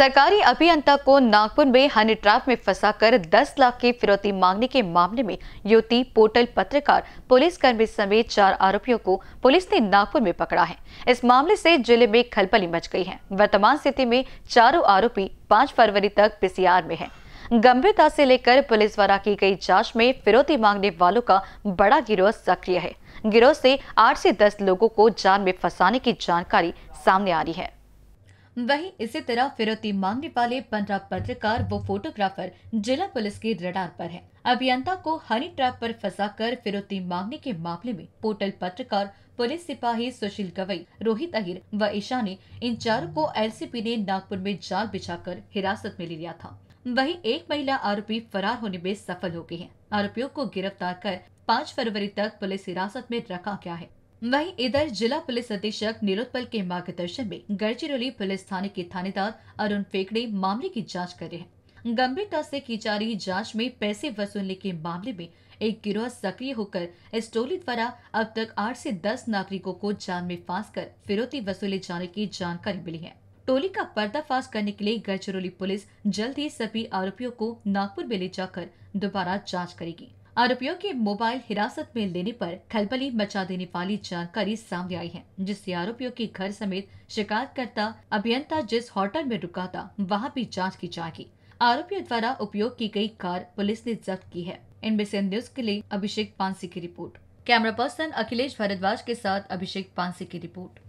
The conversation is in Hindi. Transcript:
सरकारी अभियंता को नागपुर में हनी ट्रैप में फंसाकर 10 लाख की फिरौती मांगने के मामले में युवती पोर्टल पत्रकार पुलिसकर्मी समेत चार आरोपियों को पुलिस ने नागपुर में पकड़ा है इस मामले से जिले में खलबली मच गई है वर्तमान स्थिति में चारों आरोपी पाँच फरवरी तक पीसीआर में है गंभीरता से लेकर पुलिस द्वारा की गई जांच में फिरौती मांगने वालों का बड़ा गिरोह सक्रिय है गिरोह से आठ से दस लोगों को जान में फंसाने की जानकारी सामने आ रही है वहीं इसी तरह फिरौती मांगने वाले पंद्रह पत्रकार व फोटोग्राफर जिला पुलिस के रडार पर है अभियंता को हनी ट्रैप पर फंसाकर फिरौती मांगने के मामले में पोर्टल पत्रकार पुलिस सिपाही सुशील गवई रोहित अहिर व ईशा ने इन चारों को एलसीपी ने नागपुर में जाल बिछाकर हिरासत में ले लिया था वहीं एक महिला आरोपी फरार होने में सफल हो गई है आरोपियों को गिरफ्तार कर पाँच फरवरी तक पुलिस हिरासत में रखा गया है वहीं इधर जिला पुलिस अधीक्षक नीलोत्पल के मार्गदर्शन में गढ़चिरौली पुलिस थाने के थानेदार अरुण फेकड़े मामले की जांच कर रहे हैं गंभीरता से की जा रही जांच में पैसे वसूलने के मामले में एक गिरोह सक्रिय होकर इस टोली द्वारा अब तक आठ से दस नागरिकों को जान में फांस कर फिरौती वसूले जाने की जानकारी मिली है टोली का पर्दाफाश करने के लिए गढ़चिरौली पुलिस जल्द ही सभी आरोपियों को नागपुर में ले जाकर दोबारा जाँच करेगी आरोपियों के मोबाइल हिरासत में लेने पर खलबली मचा देने वाली जानकारी सामने आई है जिससे आरोपियों के घर समेत शिकायतकर्ता अभियंता जिस होटल में रुका था वहाँ भी जाँच की जाएगी आरोपियों द्वारा उपयोग की गई कार पुलिस ने जब्त की है एनबीसी न्यूज के लिए अभिषेक पांसी की report camera person Akhilesh Bhardwaj के साथ अभिषेक पांसी की रिपोर्ट